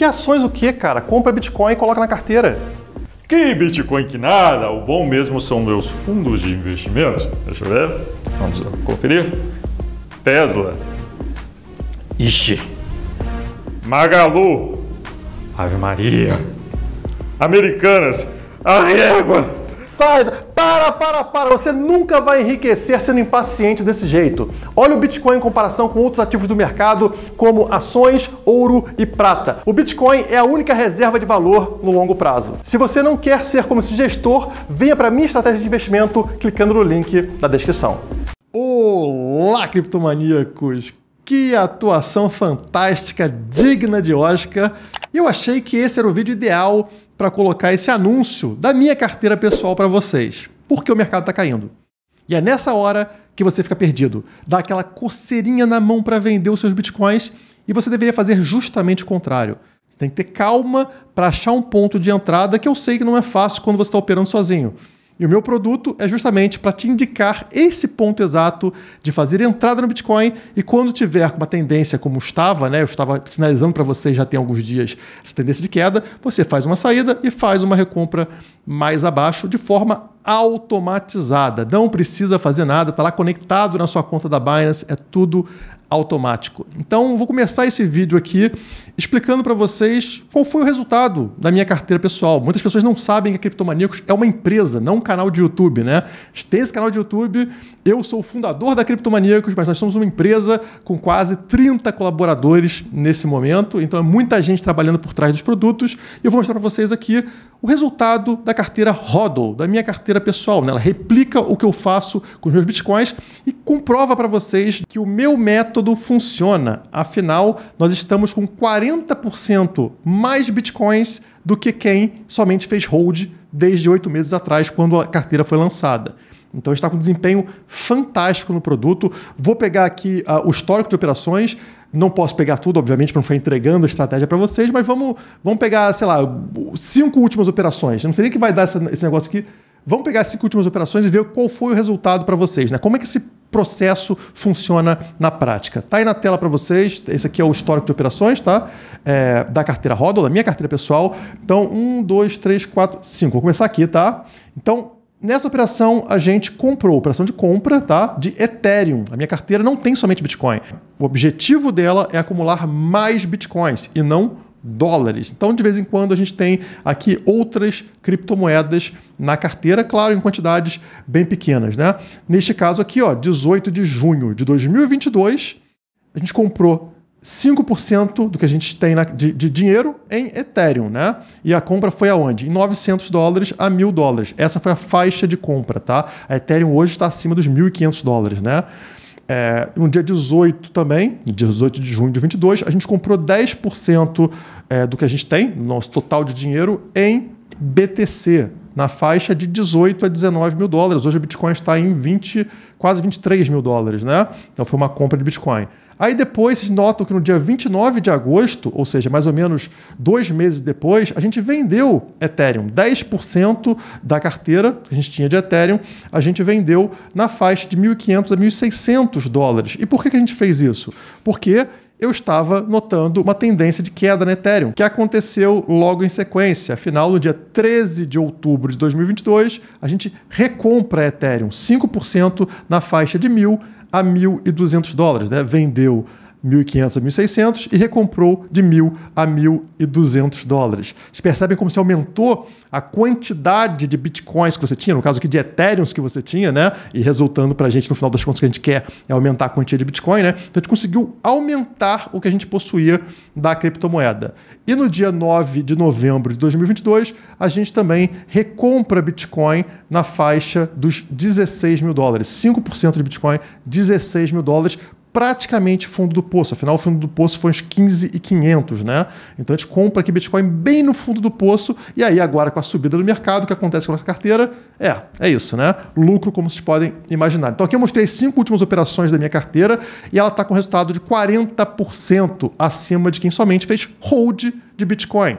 Que ações o que, cara? Compra Bitcoin e coloca na carteira. Que Bitcoin que nada, o bom mesmo são meus fundos de investimento. Deixa eu ver, vamos conferir. Tesla. Ixi. Magalu. Ave Maria. Americanas. A régua para, para, para. Você nunca vai enriquecer sendo impaciente desse jeito. Olha o Bitcoin em comparação com outros ativos do mercado, como ações, ouro e prata. O Bitcoin é a única reserva de valor no longo prazo. Se você não quer ser como esse gestor, venha para minha estratégia de investimento clicando no link na descrição. Olá, criptomaníacos! Que atuação fantástica, digna de Oscar. eu achei que esse era o vídeo ideal para colocar esse anúncio da minha carteira pessoal para vocês, porque o mercado está caindo. E é nessa hora que você fica perdido, dá aquela coceirinha na mão para vender os seus bitcoins e você deveria fazer justamente o contrário. Você tem que ter calma para achar um ponto de entrada que eu sei que não é fácil quando você está operando sozinho. E o meu produto é justamente para te indicar esse ponto exato de fazer entrada no Bitcoin e quando tiver uma tendência como estava, né? Eu estava sinalizando para vocês já tem alguns dias essa tendência de queda, você faz uma saída e faz uma recompra mais abaixo de forma automatizada. Não precisa fazer nada, está lá conectado na sua conta da Binance, é tudo automático. Então, vou começar esse vídeo aqui explicando para vocês qual foi o resultado da minha carteira pessoal. Muitas pessoas não sabem que a Criptomaníacos é uma empresa, não um canal de YouTube, né? Tem esse canal de YouTube, eu sou o fundador da Criptomaníacos, mas nós somos uma empresa com quase 30 colaboradores nesse momento, então é muita gente trabalhando por trás dos produtos. E eu vou mostrar para vocês aqui o resultado da carteira Hodl, da minha carteira carteira pessoal. Né? Ela replica o que eu faço com os meus bitcoins e comprova para vocês que o meu método funciona. Afinal, nós estamos com 40% mais bitcoins do que quem somente fez hold desde oito meses atrás, quando a carteira foi lançada. Então está com um desempenho fantástico no produto. Vou pegar aqui uh, o histórico de operações. Não posso pegar tudo, obviamente, para não ficar entregando a estratégia para vocês, mas vamos, vamos pegar, sei lá, cinco últimas operações. Não sei nem que vai dar esse negócio aqui. Vamos pegar as cinco últimas operações e ver qual foi o resultado para vocês, né? Como é que esse processo funciona na prática. Tá aí na tela para vocês, esse aqui é o histórico de operações, tá? É, da carteira Rodo, da minha carteira pessoal. Então, um, dois, três, quatro, cinco. Vou começar aqui, tá? Então, nessa operação a gente comprou, operação de compra, tá? De Ethereum. A minha carteira não tem somente Bitcoin. O objetivo dela é acumular mais Bitcoins e não dólares. Então, de vez em quando, a gente tem aqui outras criptomoedas na carteira, claro, em quantidades bem pequenas. Né? Neste caso aqui, ó, 18 de junho de 2022, a gente comprou 5% do que a gente tem na, de, de, dinheiro em Ethereum, né? E a compra foi aonde? Em 900 dólares a 1.000 dólares. Essa foi a faixa de compra, tá? A Ethereum hoje está acima dos 1.500 dólares, né? É, no dia 18 também, dia 18 de junho de 22, a gente comprou 10% é, do que a gente tem, nosso total de dinheiro, em BTC, na faixa de 18 a 19 mil dólares. Hoje o Bitcoin está em 20, quase 23 mil dólares, né? Então foi uma compra de Bitcoin. Aí depois vocês notam que no dia 29 de agosto, ou seja, mais ou menos dois meses depois, a gente vendeu Ethereum. 10% da carteira que a gente tinha de Ethereum, a gente vendeu na faixa de 1.500 a 1.600 dólares. E por que a gente fez isso? Porque eu estava notando uma tendência de queda na Ethereum, que aconteceu logo em sequência. Afinal, no dia 13 de outubro de 2022, a gente recompra Ethereum 5% na faixa de 1.000 a 1.200 dólares. Né? Vendeu 1.500 a 1.600 e recomprou de 1.000 a 1.200 dólares. Vocês percebem como se aumentou a quantidade de bitcoins que você tinha, no caso aqui de ethereums que você tinha, né? E resultando para a gente, no final das contas, o que a gente quer é aumentar a quantia de bitcoin, né? Então a gente conseguiu aumentar o que a gente possuía da criptomoeda. E no dia 9 de novembro de 2022, a gente também recompra bitcoin na faixa dos 16 mil dólares. 5% de bitcoin, 16 mil dólares, praticamente fundo do poço. Afinal, o fundo do poço foi uns 15,500, né? Então a gente compra aqui Bitcoin bem no fundo do poço e aí agora com a subida do mercado, o que acontece com a nossa carteira? É, é isso, né? Lucro como vocês podem imaginar. Então aqui eu mostrei as cinco últimas operações da minha carteira e ela está com resultado de 40% acima de quem somente fez hold de Bitcoin.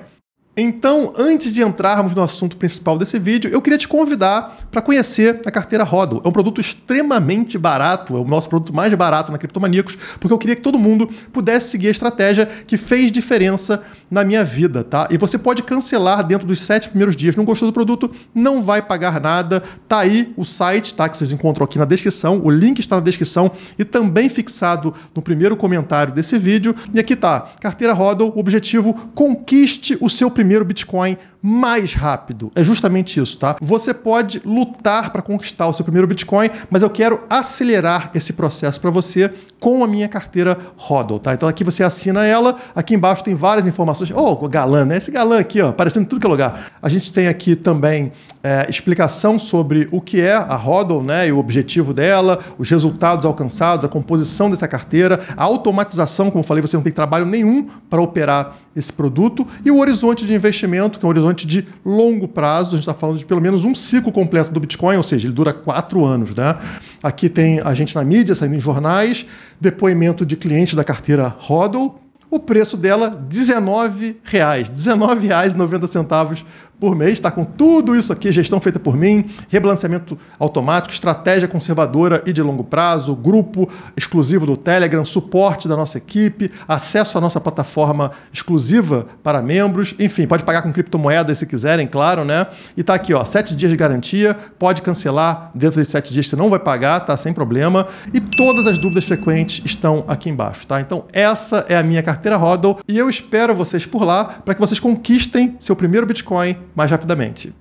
Então, antes de entrarmos no assunto principal desse vídeo, eu queria te convidar para conhecer a carteira Rodo. É um produto extremamente barato, é o nosso produto mais barato na Criptomaníacos, porque eu queria que todo mundo pudesse seguir a estratégia que fez diferença na minha vida, tá? E você pode cancelar dentro dos sete primeiros dias. Não gostou do produto? Não vai pagar nada. Tá aí o site, tá? Que vocês encontram aqui na descrição. O link está na descrição e também fixado no primeiro comentário desse vídeo. E aqui tá, carteira Rodo, objetivo, conquiste o seu primeiro primeiro Bitcoin mais rápido. É justamente isso, tá? Você pode lutar para conquistar o seu primeiro Bitcoin, mas eu quero acelerar esse processo para você com a minha carteira Hodl, tá? Então aqui você assina ela, aqui embaixo tem várias informações. Oh, galã, né? Esse galã aqui, ó, aparecendo em tudo que é lugar. A gente tem aqui também é, explicação sobre o que é a Hodl, né? E o objetivo dela, os resultados alcançados, a composição dessa carteira, a automatização, como eu falei, você não tem trabalho nenhum para operar esse produto e o horizonte de de investimento, que é um horizonte de longo prazo, a gente está falando de pelo menos um ciclo completo do Bitcoin, ou seja, ele dura quatro anos. Né? Aqui tem a gente na mídia, saindo em jornais, depoimento de clientes da carteira Hodl, o preço dela R$ R$19,90 R$ 19,90 por mês, está com tudo isso aqui, gestão feita por mim, rebalanceamento automático, estratégia conservadora e de longo prazo, grupo exclusivo do Telegram, suporte da nossa equipe, acesso à nossa plataforma exclusiva para membros, enfim, pode pagar com criptomoedas se quiserem, claro, né? E tá aqui, ó, sete dias de garantia, pode cancelar dentro desses sete dias, você não vai pagar, tá? Sem problema. E todas as dúvidas frequentes estão aqui embaixo, tá? Então essa é a minha carteira Hodl e eu espero vocês por lá para que vocês conquistem seu primeiro Bitcoin mais rapidamente.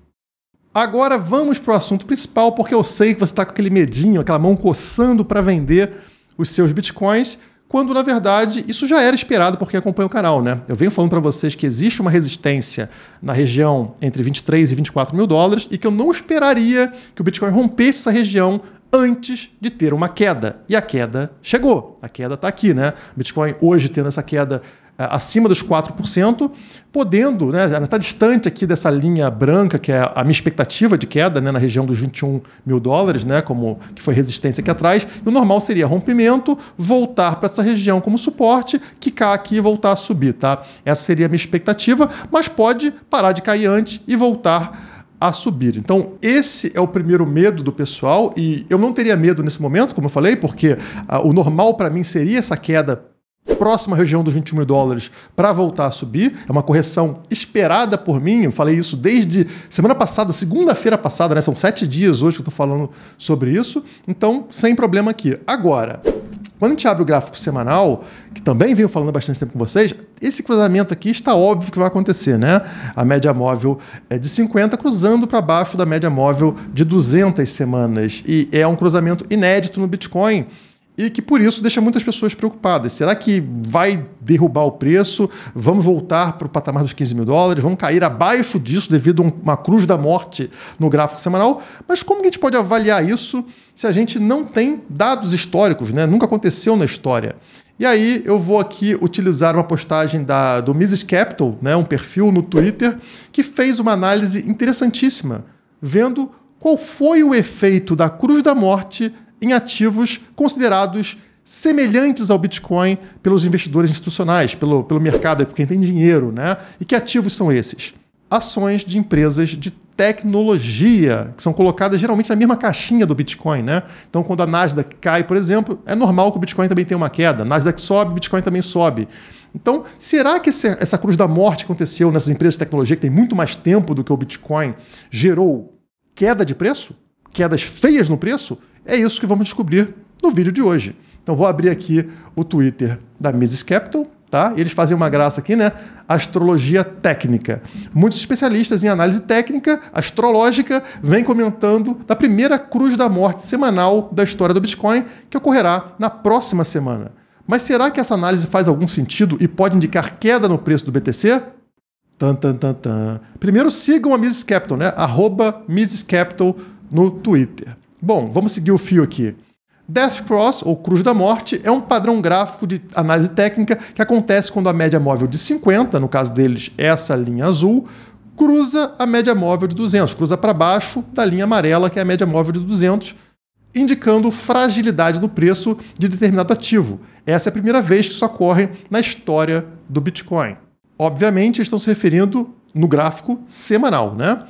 Agora vamos para o assunto principal, porque eu sei que você está com aquele medinho, aquela mão coçando para vender os seus bitcoins, quando na verdade isso já era esperado porque acompanha o canal, né? Eu venho falando para vocês que existe uma resistência na região entre 23 e 24 mil dólares e que eu não esperaria que o Bitcoin rompesse essa região antes de ter uma queda. E a queda chegou. A queda está aqui, né? Bitcoin hoje tendo essa queda é, acima dos 4%, podendo, né, ela está distante aqui dessa linha branca, que é a minha expectativa de queda né, na região dos 21 mil dólares, né, como que foi resistência aqui atrás, e o normal seria rompimento, voltar para essa região como suporte, quicar aqui e voltar a subir. Tá? Essa seria a minha expectativa, mas pode parar de cair antes e voltar a subir. Então, esse é o primeiro medo do pessoal e eu não teria medo nesse momento, como eu falei, porque ah, o normal para mim seria essa queda próxima região dos 21 mil dólares para voltar a subir. É uma correção esperada por mim. Eu falei isso desde semana passada, segunda-feira passada, né? São sete dias hoje que eu estou falando sobre isso. Então, sem problema aqui. Agora, quando a gente abre o gráfico semanal, que também venho falando há bastante tempo com vocês, esse cruzamento aqui está óbvio que vai acontecer, né? A média móvel é de 50 cruzando para baixo da média móvel de 200 semanas. E é um cruzamento inédito no Bitcoin e que por isso deixa muitas pessoas preocupadas. Será que vai derrubar o preço? Vamos voltar para o patamar dos 15 mil dólares? Vamos cair abaixo disso devido a uma cruz da morte no gráfico semanal? Mas como a gente pode avaliar isso se a gente não tem dados históricos? Né? Nunca aconteceu na história. E aí eu vou aqui utilizar uma postagem da, do Mrs. Capital, né, um perfil no Twitter, que fez uma análise interessantíssima, vendo qual foi o efeito da cruz da morte em ativos considerados semelhantes ao Bitcoin pelos investidores institucionais, pelo, pelo mercado, por quem tem dinheiro, né? E que ativos são esses? Ações de empresas de tecnologia, que são colocadas geralmente na mesma caixinha do Bitcoin, né? Então, quando a Nasdaq cai, por exemplo, é normal que o Bitcoin também tenha uma queda. Nasdaq sobe, o Bitcoin também sobe. Então, será que essa cruz da morte que aconteceu nessas empresas de tecnologia, que tem muito mais tempo do que o Bitcoin, gerou queda de preço? Quedas feias no preço? É isso que vamos descobrir no vídeo de hoje. Então vou abrir aqui o Twitter da Mrs. Capital, tá? Eles fazem uma graça aqui, né? Astrologia técnica. Muitos especialistas em análise técnica astrológica vêm comentando da primeira cruz da morte semanal da história do Bitcoin, que ocorrerá na próxima semana. Mas será que essa análise faz algum sentido e pode indicar queda no preço do BTC? Tan, tan, tan, tan. Primeiro sigam a Mrs. Capital, né? Arroba Mrs. Capital no Twitter. Bom, vamos seguir o fio aqui. Death Cross, ou Cruz da Morte, é um padrão gráfico de análise técnica que acontece quando a média móvel de 50, no caso deles é essa linha azul, cruza a média móvel de 200, cruza para baixo da linha amarela, que é a média móvel de 200, indicando fragilidade no preço de determinado ativo. Essa é a primeira vez que isso ocorre na história do Bitcoin. Obviamente, eles estão se referindo no gráfico semanal, né?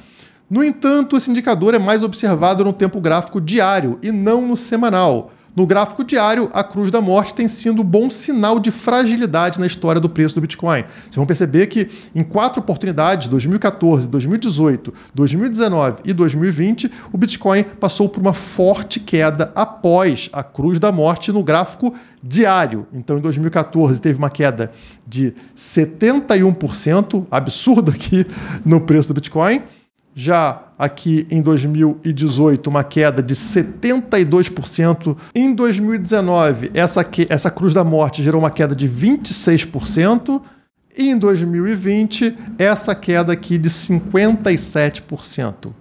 No entanto, esse indicador é mais observado no tempo gráfico diário e não no semanal. No gráfico diário, a cruz da morte tem sido um bom sinal de fragilidade na história do preço do Bitcoin. Vocês vão perceber que em quatro oportunidades, 2014, 2018, 2019 e 2020, o Bitcoin passou por uma forte queda após a cruz da morte no gráfico diário. Então, em 2014, teve uma queda de 71%, absurdo aqui no preço do Bitcoin já aqui em 2018 uma queda de 72%. Em 2019, essa, que, essa cruz da morte gerou uma queda de 26%. E em 2020, essa queda aqui de 57%.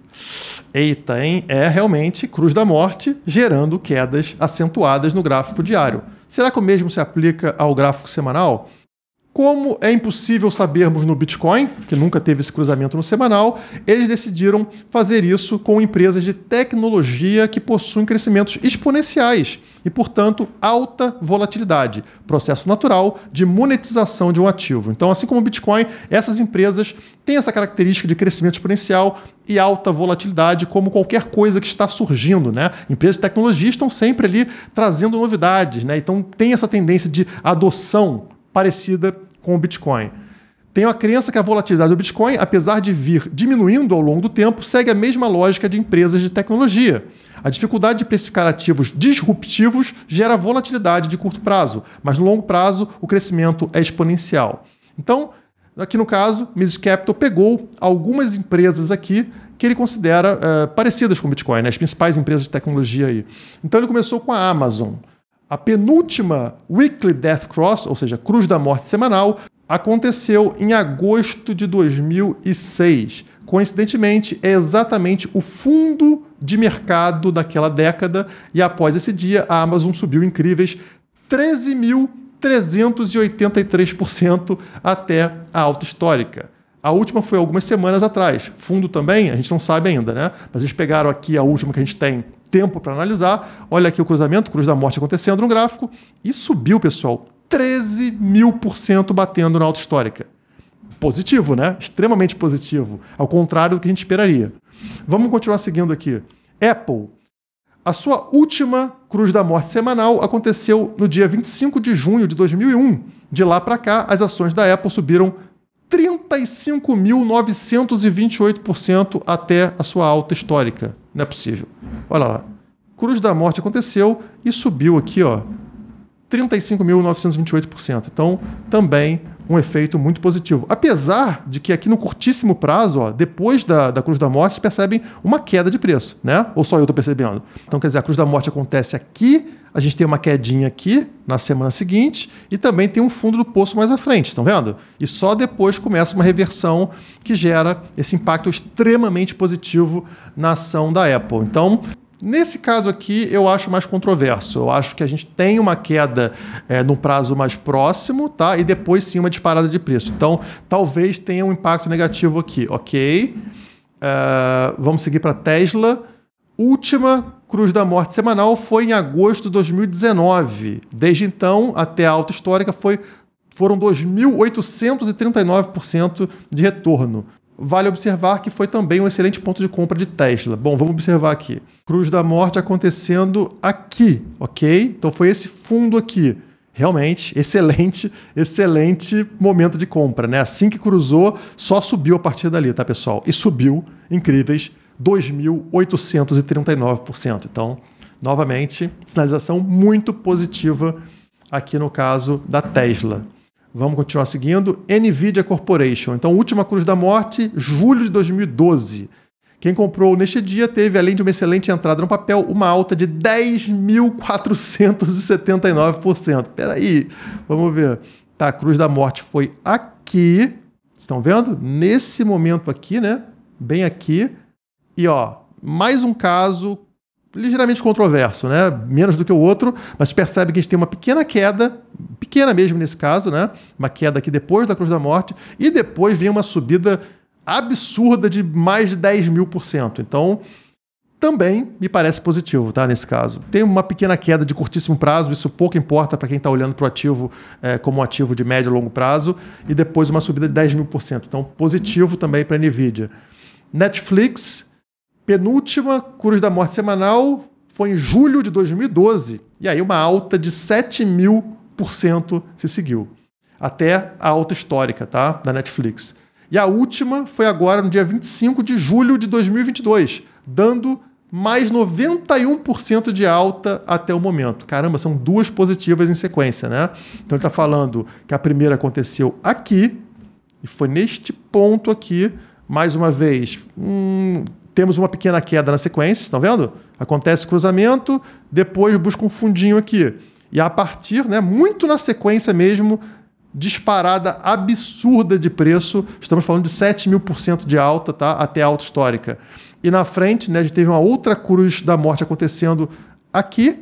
Eita, hein? É realmente cruz da morte gerando quedas acentuadas no gráfico diário. Será que o mesmo se aplica ao gráfico semanal? Como é impossível sabermos no Bitcoin, que nunca teve esse cruzamento no semanal, eles decidiram fazer isso com empresas de tecnologia que possuem crescimentos exponenciais e, portanto, alta volatilidade, processo natural de monetização de um ativo. Então, assim como o Bitcoin, essas empresas têm essa característica de crescimento exponencial e alta volatilidade, como qualquer coisa que está surgindo, né? Empresas de tecnologia estão sempre ali trazendo novidades, né? Então, tem essa tendência de adoção parecida com o Bitcoin. Tenho a crença que a volatilidade do Bitcoin, apesar de vir diminuindo ao longo do tempo, segue a mesma lógica de empresas de tecnologia. A dificuldade de precificar ativos disruptivos gera volatilidade de curto prazo, mas no longo prazo o crescimento é exponencial. Então, aqui no caso, Mrs. Capital pegou algumas empresas aqui que ele considera uh, parecidas com o Bitcoin, né? as principais empresas de tecnologia aí. Então ele começou com a Amazon. A penúltima Weekly Death Cross, ou seja, Cruz da Morte semanal, aconteceu em agosto de 2006. Coincidentemente, é exatamente o fundo de mercado daquela década e após esse dia a Amazon subiu incríveis 13.383% até a alta histórica. A última foi algumas semanas atrás. Fundo também, a gente não sabe ainda, né? Mas eles pegaram aqui a última que a gente tem tempo para analisar. Olha aqui o cruzamento, cruz da morte acontecendo no gráfico. E subiu, pessoal, 13 mil por cento batendo na alta histórica. Positivo, né? Extremamente positivo. Ao contrário do que a gente esperaria. Vamos continuar seguindo aqui. Apple. A sua última cruz da morte semanal aconteceu no dia 25 de junho de 2001. De lá para cá, as ações da Apple subiram 35.928% até a sua alta histórica. Não é possível. Olha lá. Cruz da Morte aconteceu e subiu aqui, ó, 35.928%. Então, também um efeito muito positivo. Apesar de que aqui no curtíssimo prazo, ó, depois da, da Cruz da Morte, vocês percebem uma queda de preço, né? Ou só eu estou percebendo? Então, quer dizer, a Cruz da Morte acontece aqui, a gente tem uma quedinha aqui na semana seguinte e também tem um fundo do poço mais à frente, estão vendo? E só depois começa uma reversão que gera esse impacto extremamente positivo na ação da Apple. Então, Nesse caso aqui, eu acho mais controverso. Eu acho que a gente tem uma queda é, num prazo mais próximo, tá? E depois sim uma disparada de preço. Então, talvez tenha um impacto negativo aqui, ok? Uh, vamos seguir para Tesla. Última cruz da morte semanal foi em agosto de 2019. Desde então, até a alta histórica foi foram 2.839% de retorno. Vale observar que foi também um excelente ponto de compra de Tesla. Bom, vamos observar aqui. Cruz da Morte acontecendo aqui, ok? Então foi esse fundo aqui. Realmente, excelente, excelente momento de compra, né? Assim que cruzou, só subiu a partir dali, tá, pessoal? E subiu incríveis 2.839%. Então, novamente, sinalização muito positiva aqui no caso da Tesla. Vamos continuar seguindo. Nvidia Corporation. Então, última cruz da morte, julho de 2012. Quem comprou neste dia teve, além de uma excelente entrada no papel, uma alta de 10.479%. Peraí, vamos ver. Tá, a cruz da morte foi aqui. Estão vendo? Nesse momento aqui, né? Bem aqui. E ó, mais um caso ligeiramente controverso, né? menos do que o outro, mas percebe que a gente tem uma pequena queda, pequena mesmo nesse caso, né? uma queda aqui depois da Cruz da Morte, e depois vem uma subida absurda de mais de 10 mil por cento. Então, também me parece positivo tá? nesse caso. Tem uma pequena queda de curtíssimo prazo, isso pouco importa para quem está olhando para o ativo é, como ativo de médio e longo prazo, e depois uma subida de 10 mil por cento. Então, positivo também para a NVIDIA. Netflix penúltima Cruz da Morte semanal foi em julho de 2012, e aí uma alta de 7 mil por cento se seguiu. Até a alta histórica, tá? Da Netflix. E a última foi agora no dia 25 de julho de 2022, dando mais 91% de alta até o momento. Caramba, são duas positivas em sequência, né? Então ele está falando que a primeira aconteceu aqui, e foi neste ponto aqui, mais uma vez, hum, temos uma pequena queda na sequência, estão tá vendo? Acontece cruzamento, depois busca um fundinho aqui. E a partir, né, muito na sequência mesmo, disparada absurda de preço. Estamos falando de 7 mil por cento de alta, tá? Até alta histórica. E na frente, né, a gente teve uma outra cruz da morte acontecendo aqui,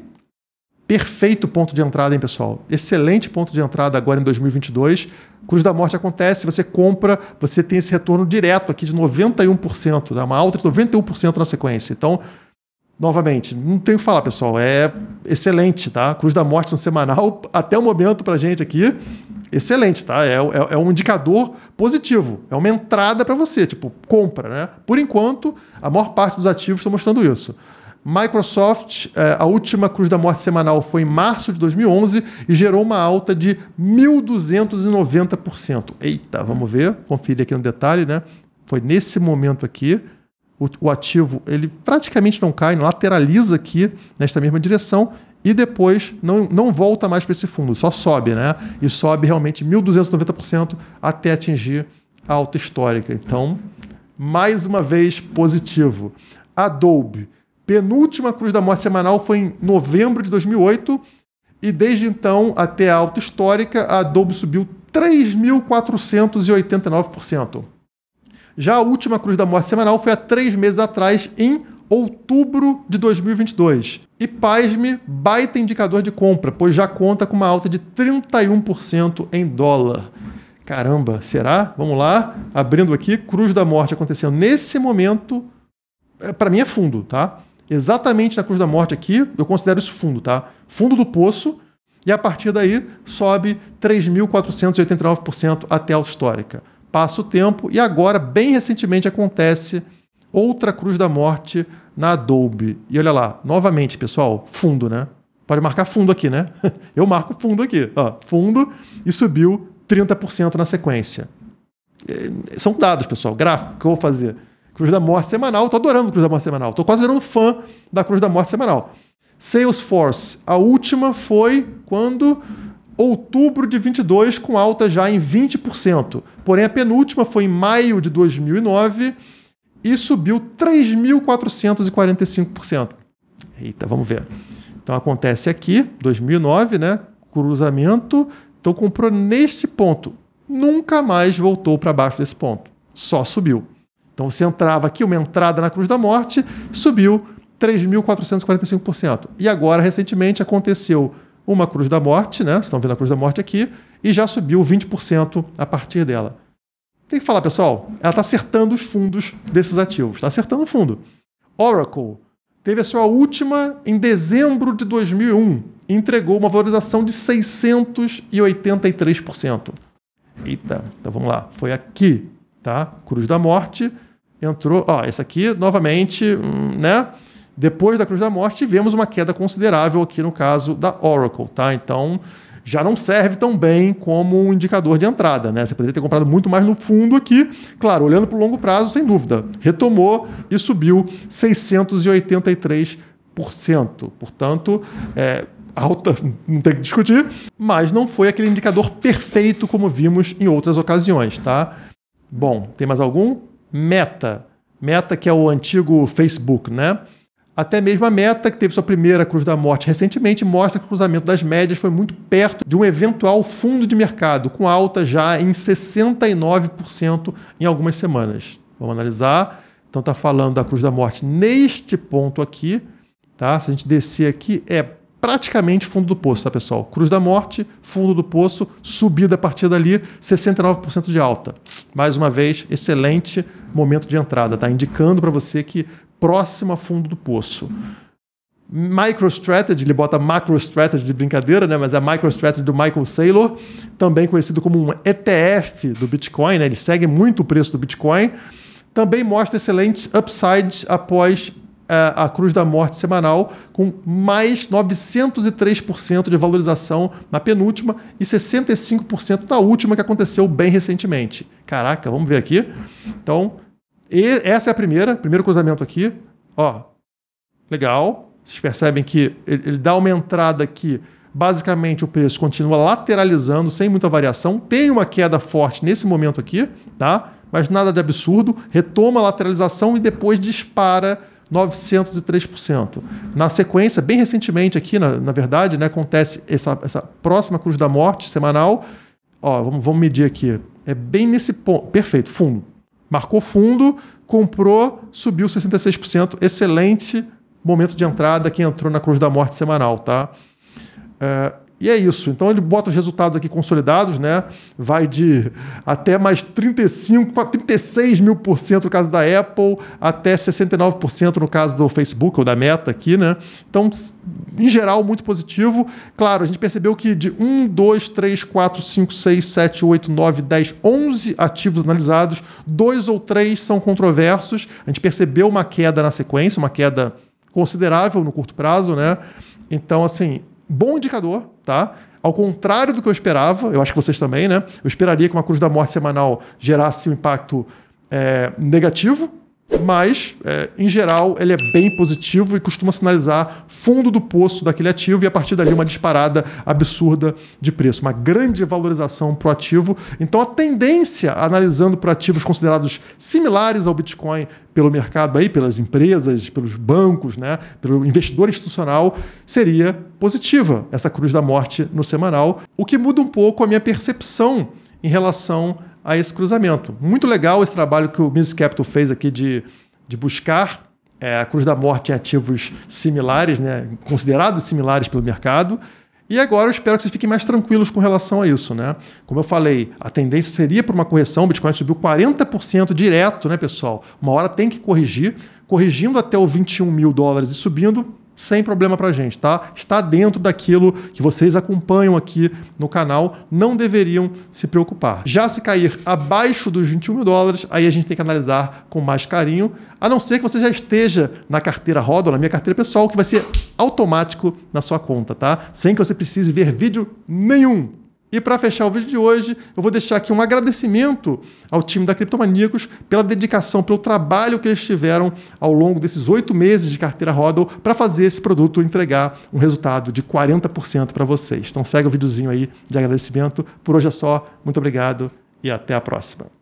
perfeito ponto de entrada, hein, pessoal? Excelente ponto de entrada agora em 2022. Cruz da Morte acontece, você compra, você tem esse retorno direto aqui de 91%, né? uma alta de 91% na sequência. Então, novamente, não tenho o que falar, pessoal. É excelente, tá? Cruz da Morte no semanal, até o momento a gente aqui, excelente, tá? É, é, é um indicador positivo, é uma entrada para você, tipo, compra, né? Por enquanto, a maior parte dos ativos estão mostrando isso. Microsoft, eh, a última cruz da morte semanal foi em março de 2011 e gerou uma alta de 1.290%. Eita, vamos ver, confira aqui no detalhe, né? Foi nesse momento aqui, o, o ativo ele praticamente não cai, lateraliza aqui nesta mesma direção e depois não, não volta mais para esse fundo, só sobe, né? E sobe realmente 1.290% até atingir a alta histórica. Então, mais uma vez positivo. Adobe penúltima cruz da morte semanal foi em novembro de 2008 e desde então até a alta histórica, a Adobe subiu 3.489%. Já a última cruz da morte semanal foi há três meses atrás, em outubro de 2022. E pasme, baita indicador de compra, pois já conta com uma alta de 31% em dólar. Caramba, será? Vamos lá, abrindo aqui, cruz da morte acontecendo nesse momento, é, para mim é fundo, tá? exatamente na cruz da morte aqui, eu considero isso fundo, tá? Fundo do poço, e a partir daí sobe 3.489% até a histórica. Passa o tempo e agora, bem recentemente, acontece outra cruz da morte na Adobe. E olha lá, novamente, pessoal, fundo, né? Pode marcar fundo aqui, né? Eu marco fundo aqui, ó, fundo e subiu 30% na sequência. É, são dados, pessoal, gráfico que eu vou fazer. Cruz da Morte semanal. Estou adorando Cruz da Morte semanal. Estou quase virando fã da Cruz da Morte semanal. Salesforce, a última foi quando outubro de 22 com alta já em 20%. Porém a penúltima foi em maio de 2009 e subiu 3.445%. Eita, vamos ver. Então acontece aqui, 2009, né? Cruzamento. Então comprou neste ponto. Nunca mais voltou para baixo desse ponto. Só subiu. Então você entrava aqui, uma entrada na cruz da morte, subiu 3.445%. E agora, recentemente, aconteceu uma cruz da morte, né? Vocês estão vendo a cruz da morte aqui, e já subiu 20% a partir dela. Tem que falar, pessoal, ela está acertando os fundos desses ativos, está acertando o fundo. Oracle teve a sua última em dezembro de 2001 entregou uma valorização de 683%. Eita, então vamos lá, foi aqui, tá? Cruz da Morte, entrou, ó, esse aqui novamente, hum, né? Depois da cruz da morte, tivemos uma queda considerável aqui no caso da Oracle, tá? Então, já não serve tão bem como um indicador de entrada, né? Você poderia ter comprado muito mais no fundo aqui, claro, olhando para o longo prazo, sem dúvida. Retomou e subiu 683%. Portanto, é, alta, não tem que discutir, mas não foi aquele indicador perfeito como vimos em outras ocasiões, tá? Bom, tem mais algum? Meta, Meta que é o antigo Facebook, né? Até mesmo a Meta, que teve sua primeira cruz da morte recentemente, mostra que o cruzamento das médias foi muito perto de um eventual fundo de mercado, com alta já em 69% em algumas semanas. Vamos analisar. Então está falando da cruz da morte neste ponto aqui, tá? Se a gente descer aqui, é praticamente fundo do poço, tá, pessoal? Cruz da morte, fundo do poço, subida a partir dali, 69% de alta mais uma vez, excelente momento de entrada, tá? Indicando para você que próximo a fundo do poço. MicroStrategy, ele bota MacroStrategy de brincadeira, né? mas é a MicroStrategy do Michael Saylor, também conhecido como um ETF do Bitcoin, né? ele segue muito o preço do Bitcoin, também mostra excelentes upsides após é, a, Cruz da Morte semanal, com mais 903% de valorização na penúltima e 65% na última, que aconteceu bem recentemente. Caraca, vamos ver aqui. Então, essa é a primeira, primeiro cruzamento aqui. Ó, legal. Vocês percebem que ele, ele dá uma entrada aqui basicamente o preço continua lateralizando sem muita variação. Tem uma queda forte nesse momento aqui, tá? Mas nada de absurdo. Retoma a lateralização e depois dispara 903%. Na sequência, bem recentemente aqui, na, na verdade, né, acontece essa, essa próxima cruz da morte semanal. Ó, vamos, vamos medir aqui. É bem nesse ponto. Perfeito, fundo. Marcou fundo, comprou, subiu 66%. Excelente momento de entrada quem entrou na cruz da morte semanal, tá? É, e é isso. Então ele bota os resultados aqui consolidados, né? Vai de até mais 35 36 mil por cento no caso da Apple, até 69% no caso do Facebook ou da Meta aqui, né? Então, em geral, muito positivo. Claro, a gente percebeu que de 1, 2, 3, 4, 5, 6, 7, 8, 9, 10, 11 ativos analisados, dois ou três são controversos. A gente percebeu uma queda na sequência, uma queda considerável no curto prazo, né? Então, assim, bom indicador, tá? Ao contrário do que eu esperava, eu acho que vocês também, né? Eu esperaria que uma cruz da morte semanal gerasse um impacto é, negativo mas, é, em geral, ele é bem positivo e costuma sinalizar fundo do poço daquele ativo e a partir dali uma disparada absurda de preço, uma grande valorização para o ativo. Então, a tendência, analisando para ativos considerados similares ao Bitcoin pelo mercado aí, pelas empresas, pelos bancos, né, pelo investidor institucional, seria positiva essa cruz da morte no semanal, o que muda um pouco a minha percepção em relação a esse cruzamento. Muito legal esse trabalho que o Miss Capital fez aqui de, de buscar é, a Cruz da Morte em ativos similares, né, considerados similares pelo mercado. E agora eu espero que vocês fiquem mais tranquilos com relação a isso. Né? Como eu falei, a tendência seria para uma correção, o Bitcoin subiu 40% direto, né, pessoal? Uma hora tem que corrigir. Corrigindo até o 21 mil dólares e subindo, sem problema para a gente, tá? Está dentro daquilo que vocês acompanham aqui no canal, não deveriam se preocupar. Já se cair abaixo dos 21 mil dólares, aí a gente tem que analisar com mais carinho, a não ser que você já esteja na carteira roda, na minha carteira pessoal, que vai ser automático na sua conta, tá? Sem que você precise ver vídeo nenhum. E para fechar o vídeo de hoje, eu vou deixar aqui um agradecimento ao time da Criptomaníacos pela dedicação, pelo trabalho que eles tiveram ao longo desses oito meses de carteira Rodel para fazer esse produto entregar um resultado de 40% para vocês. Então segue o videozinho aí de agradecimento. Por hoje é só. Muito obrigado e até a próxima.